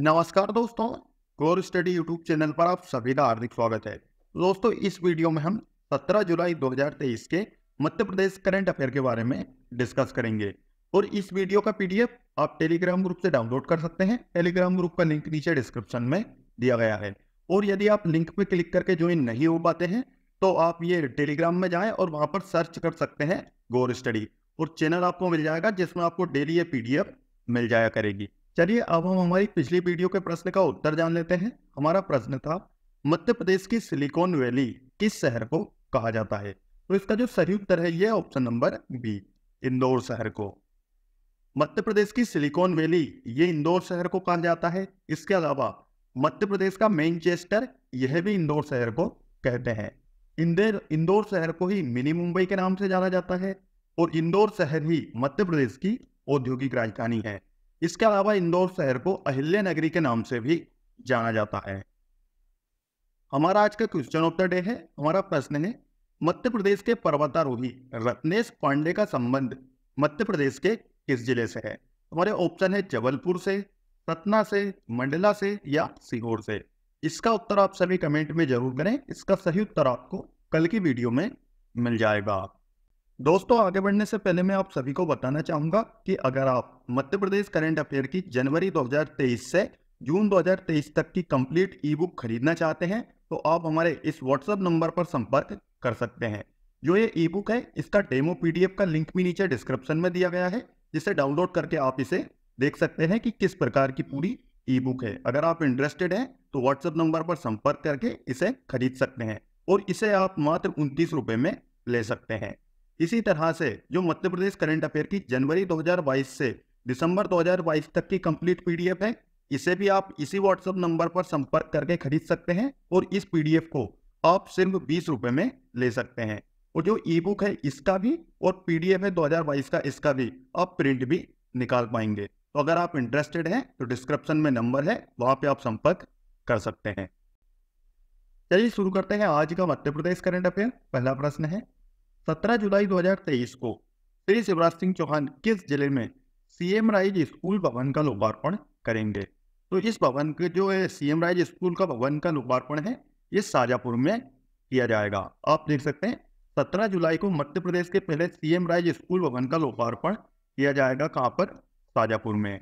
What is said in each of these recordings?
नमस्कार दोस्तों गोर स्टडी यूट्यूब चैनल पर आप सभी का हार्दिक स्वागत है दोस्तों इस वीडियो में हम 17 जुलाई 2023 के मध्य प्रदेश करंट अफेयर के बारे में डिस्कस करेंगे और इस वीडियो का पीडीएफ आप टेलीग्राम ग्रुप से डाउनलोड कर सकते हैं टेलीग्राम ग्रुप का लिंक नीचे डिस्क्रिप्शन में दिया गया है और यदि आप लिंक पर क्लिक करके ज्वाइन नहीं हो पाते हैं तो आप ये टेलीग्राम में जाए और वहाँ पर सर्च कर सकते हैं गोर स्टडी और चैनल आपको मिल जाएगा जिसमें आपको डेली ये पी मिल जाया करेगी चलिए अब हम हमारी पिछली वीडियो के प्रश्न का उत्तर जान लेते हैं हमारा प्रश्न था मध्य प्रदेश की सिलिकॉन वैली किस शहर को कहा जाता है तो इसका जो सही उत्तर है यह ऑप्शन नंबर बी इंदौर शहर को मध्य प्रदेश की सिलिकॉन वैली ये इंदौर शहर को कहा जाता है इसके अलावा मध्य प्रदेश का मैनचेस्टर यह भी इंदौर शहर को कहते हैं इंदौर इंदौर शहर को ही मिनी मुंबई के नाम से जाना जाता है और इंदौर शहर ही मध्य प्रदेश की औद्योगिक राजधानी है इसके अलावा इंदौर शहर को अहिल्या नगरी के नाम से भी जाना जाता है हमारा आज का क्वेश्चन ऑफ द डे है हमारा प्रश्न है मध्य प्रदेश के पर्वतारोही रत्नेश पांडे का संबंध मध्य प्रदेश के किस जिले से है हमारे ऑप्शन है जबलपुर से सतना से मंडला से या सीहोर से इसका उत्तर आप सभी कमेंट में जरूर करें इसका सही उत्तर आपको कल की वीडियो में मिल जाएगा दोस्तों आगे बढ़ने से पहले मैं आप सभी को बताना चाहूंगा कि अगर आप मध्य प्रदेश करंट अफेयर की जनवरी 2023 से जून 2023 तक की कंप्लीट ई बुक खरीदना चाहते हैं तो आप हमारे इस व्हाट्सएप नंबर पर संपर्क कर सकते हैं जो ये ई बुक है इसका डेमो पीडीएफ का लिंक भी नीचे डिस्क्रिप्शन में दिया गया है जिसे डाउनलोड करके आप इसे देख सकते हैं कि किस प्रकार की पूरी ई बुक है अगर आप इंटरेस्टेड हैं तो व्हाट्सएप नंबर पर संपर्क करके इसे खरीद सकते हैं और इसे आप मात्र उनतीस रुपये में ले सकते हैं इसी तरह से जो मध्य प्रदेश करंट अफेयर की जनवरी 2022 से दिसंबर 2022 तक की कंप्लीट पीडीएफ है इसे भी आप इसी व्हाट्सएप नंबर पर संपर्क करके खरीद सकते हैं और इस पीडीएफ को आप सिर्फ बीस रुपए में ले सकते हैं और जो ई बुक है इसका भी और पीडीएफ है 2022 का इसका भी आप प्रिंट भी निकाल पाएंगे तो अगर आप इंटरेस्टेड हैं तो डिस्क्रिप्शन में नंबर है वहां पे आप संपर्क कर सकते हैं चलिए शुरू करते हैं आज का मध्य प्रदेश करंट अफेयर पहला प्रश्न है 17 जुलाई 2023 को श्री शिवराज सिंह चौहान किस जिले में सीएम राइज स्कूल भवन का लोकार्पण करेंगे तो इस भवन के जो है सीएम राइज स्कूल का भवन का लोकार्पण है ये शाजापुर में किया जाएगा आप देख सकते हैं सत्रह जुलाई को मध्य प्रदेश के पहले सीएम राइज स्कूल भवन का लोकार्पण किया जाएगा कहाँ पर शाजापुर में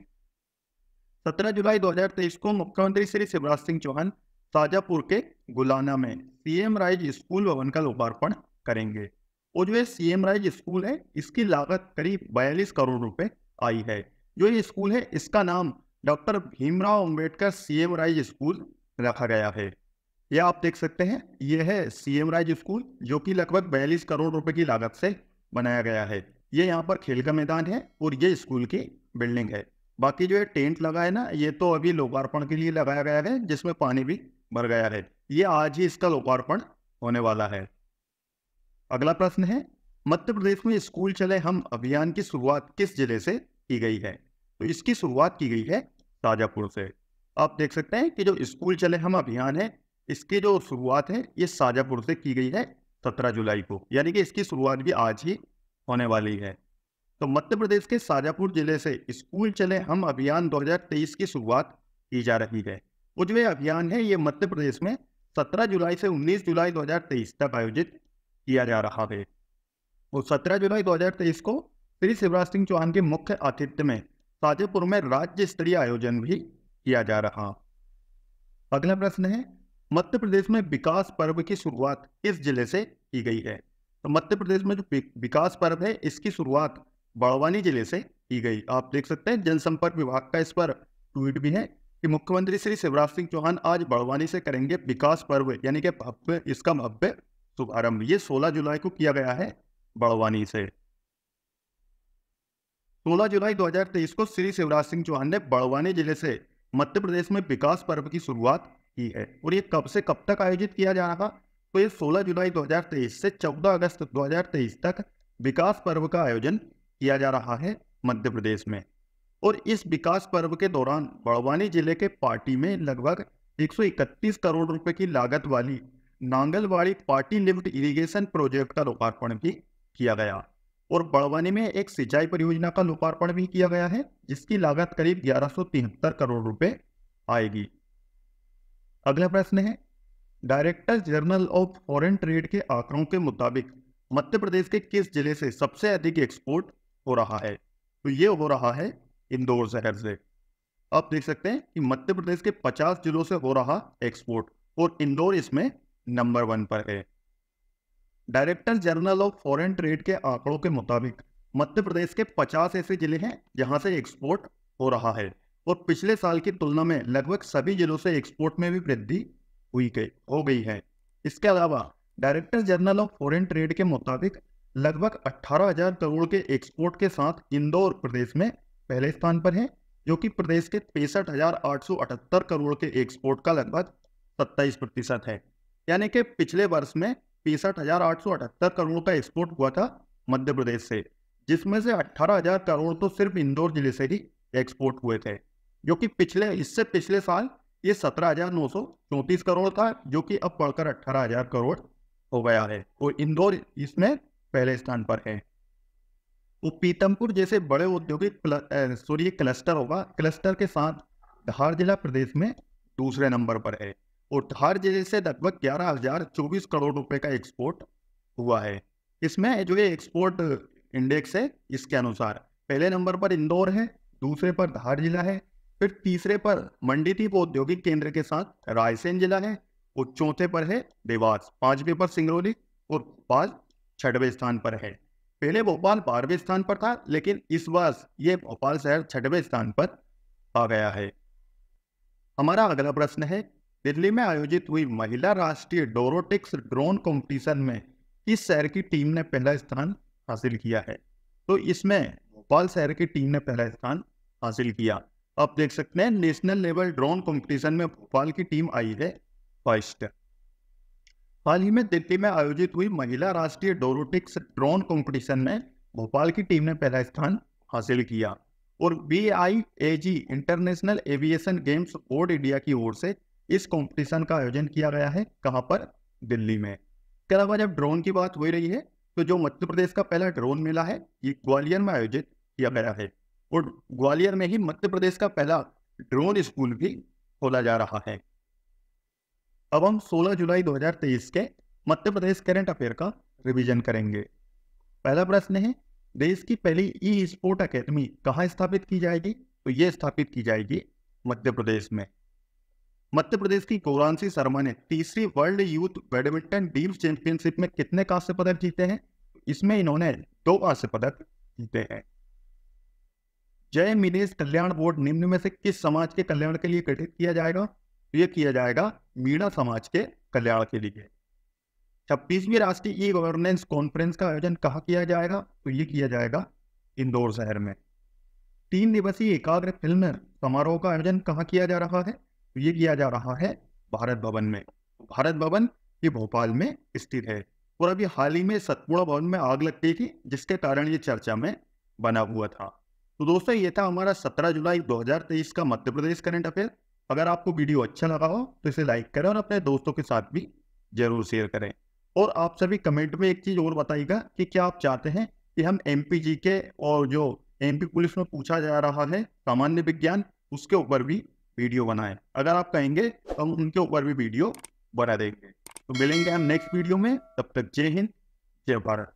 सत्रह जुलाई 2023 को मुख्यमंत्री श्री शिवराज सिंह चौहान शाजापुर के गुलाना में सीएम राइज स्कूल भवन का लोकार्पण करेंगे और जो सी एम राइज स्कूल है इसकी लागत करीब बयालीस करोड़ रुपए आई है जो ये स्कूल है इसका नाम doctor Bhimrao Ambedkar C M rise school रखा गया है यह आप देख सकते हैं यह है सी एम राइज स्कूल जो कि लगभग बयालीस करोड़ रुपए की लागत से बनाया गया है ये यहाँ पर खेल का मैदान है और ये स्कूल की बिल्डिंग है बाकी जो ये टेंट लगा है ना ये तो अभी लोकार्पण के लिए लगाया गया है जिसमें पानी भी भर गया है ये आज ही इसका लोकार्पण होने वाला है अगला प्रश्न है मध्य प्रदेश में स्कूल चले हम अभियान की शुरुआत किस जिले से की गई है तो इसकी शुरुआत की गई है शाजापुर से आप देख सकते हैं कि जो स्कूल चले हम अभियान है इसकी जो शुरुआत है ये शाजापुर से की गई है सत्रह जुलाई को यानी कि इसकी शुरुआत भी आज ही होने वाली है तो मध्य प्रदेश के शाजापुर जिले से स्कूल चले हम अभियान 2023 की शुरुआत की जा रही है और जो ये अभियान है ये मध्य प्रदेश में 17 जुलाई से 19 जुलाई 2023 तक आयोजित किया जा रहा है और सत्रह जुलाई दो हजार तेईस को श्री शिवराज सिंह चौहान के मुख्य आतिथ्य में साजेपुर में राज्य स्तरीय आयोजन भी किया जा रहा अगला प्रश्न है मध्य प्रदेश में विकास पर्व की शुरुआत किस जिले से की गई है तो मध्य प्रदेश में जो विकास पर्व है इसकी शुरुआत बड़वानी जिले से की गई आप देख सकते हैं जनसंपर्क विभाग का इस पर ट्वीट भी है कि मुख्यमंत्री श्री शिवराज सिंह चौहान आज बड़वानी से करेंगे विकास पर्व यानी कि इसका भव्य शुभारंभ ये 16 जुलाई को किया गया है बड़वानी से 16 जुलाई 2023 को श्री शिवराज सिंह चौहान ने बड़वानी जिले से मध्य प्रदेश में विकास पर्व की शुरुआत की है और ये कब से कब तक आयोजित किया जा रहा था तो ये 16 जुलाई 2023 से 14 अगस्त 2023 तक विकास पर्व का आयोजन किया जा रहा है मध्य प्रदेश में और इस विकास पर्व के दौरान बड़वानी जिले के पार्टी में लगभग 131 करोड़ रुपए की लागत वाली Nangalwadi party lift irrigation project का लोकार्पण भी किया गया और बड़वानी में एक सिंचाई परियोजना का लोकार्पण भी किया गया है जिसकी लागत करीब ग्यारह करोड़ रुपए आएगी अगला प्रश्न है director general of foreign trade के आंकड़ों के मुताबिक मध्य प्रदेश के किस जिले से सबसे अधिक एक्सपोर्ट हो रहा है तो ये हो रहा है इंदौर शहर से आप देख सकते हैं कि मध्य प्रदेश के 50 जिलों से हो रहा एक्सपोर्ट और इंदौर इसमें नंबर वन पर है director general of foreign trade के आंकड़ों के मुताबिक मध्य प्रदेश के 50 ऐसे जिले हैं जहां से एक्सपोर्ट हो रहा है और पिछले साल की तुलना में लगभग सभी जिलों से एक्सपोर्ट में भी वृद्धि हुई गई हो गई है इसके अलावा director general of foreign trade के मुताबिक लगभग 18,000 करोड़ के एक्सपोर्ट के साथ इंदौर प्रदेश में पहले स्थान पर है जो कि प्रदेश के पैंसठ करोड़ के एक्सपोर्ट का लगभग सत्ताईस प्रतिशत है यानी कि पिछले वर्ष में पैंसठ हजार आठ सौ अठहत्तर करोड़ का एक्सपोर्ट हुआ था मध्य प्रदेश से जिसमें से अट्ठारह हजार करोड़ तो सिर्फ इंदौर जिले से ही एक्सपोर्ट हुए थे जो कि पिछले इससे पिछले साल ये सत्रह हजार नौ सौ चौंतीस करोड़ था जो कि अब बढ़कर अट्ठारह हजार करोड़ हो गया है और इंदौर इसमें पहले स्थान पर है तो पीतमपुर जैसे बड़े औद्योगिक सॉरी क्लस्टर होगा क्लस्टर के साथ धार जिला प्रदेश में दूसरे नंबर पर है और हर जिले से लगभग ग्यारह हजार चौबीस करोड़ रुपए का एक्सपोर्ट हुआ है इसमें जो ये एक्सपोर्ट इंडेक्स है इसके अनुसार पहले नंबर पर इंदौर है दूसरे पर धार जिला है फिर तीसरे पर मंडीदीप औद्योगिक केंद्र के साथ रायसेन जिला है और चौथे पर है देवास पांचवे पर सिंगरौली और भोपाल छठवें स्थान पर है पहले भोपाल बारहवें स्थान पर था लेकिन इस बार ये भोपाल शहर छठवें स्थान पर आ गया है हमारा अगला प्रश्न है दिल्ली में आयोजित हुई महिला राष्ट्रीय डोरोटिक्स ड्रोन कंपटीशन में इस शहर की टीम ने पहला स्थान हासिल किया है तो इसमें भोपाल शहर की टीम ने पहला स्थान हासिल किया आप देख सकते हैं नेशनल लेवल ड्रोन कंपटीशन में भोपाल की टीम आई है फर्स्ट हाल ही में दिल्ली में आयोजित हुई महिला राष्ट्रीय डोरोटिक्स ड्रोन कॉम्पिटिशन में भोपाल की टीम ने पहला स्थान हासिल किया और B I A G international aviation games board India की ओर से इस कंपटीशन का आयोजन किया गया है कहाँ पर दिल्ली में इसके अलावा जब ड्रोन की बात हो रही है तो जो मध्य प्रदेश का पहला ड्रोन मेला है ये ग्वालियर में आयोजित किया गया है और ग्वालियर में ही मध्य प्रदेश का पहला ड्रोन स्कूल भी खोला जा रहा है अब हम 16 जुलाई 2023 के मध्य प्रदेश करंट अफेयर का रिवीजन करेंगे पहला प्रश्न है देश की पहली ई स्पोर्ट अकेडमी कहाँ स्थापित की जाएगी तो ये स्थापित की जाएगी मध्य प्रदेश में मध्य प्रदेश की गौरांशी शर्मा ने तीसरी world youth badminton deaf championship में कितने कांस्य पदक जीते हैं इसमें इन्होंने दो कांस्य पदक जीते हैं जय मिनेश कल्याण बोर्ड निम्न में से किस समाज के कल्याण के लिए गठित किया जाएगा तो यह किया जाएगा मीणा समाज के कल्याण के लिए छब्बीसवीं राष्ट्रीय ई गवर्नेंस कॉन्फ्रेंस का आयोजन कहा किया जाएगा तो ये किया जाएगा इंदौर शहर में तीन दिवसीय एकाग्र फिल्म समारोह का आयोजन कहाँ किया जा रहा है तो ये किया जा रहा है भारत भवन में भारत भवन ये भोपाल में स्थित है और अभी हाल ही में सतपुड़ा भवन में आग लग गई थी जिसके कारण ये चर्चा में बना हुआ था तो दोस्तों ये था हमारा 17 जुलाई 2023 का मध्य प्रदेश करंट अफेयर अगर आपको वीडियो अच्छा लगा हो तो इसे लाइक करें और अपने दोस्तों के साथ भी जरूर शेयर करें और आप सभी कमेंट में एक चीज़ और बताइएगा कि क्या आप चाहते हैं कि हम एम के और जो एम पुलिस में पूछा जा रहा है सामान्य विज्ञान उसके ऊपर भी वीडियो बनाए अगर आप कहेंगे तो हम उनके ऊपर भी वीडियो बना देंगे तो मिलेंगे हम नेक्स्ट वीडियो में तब तक जय हिंद जय भारत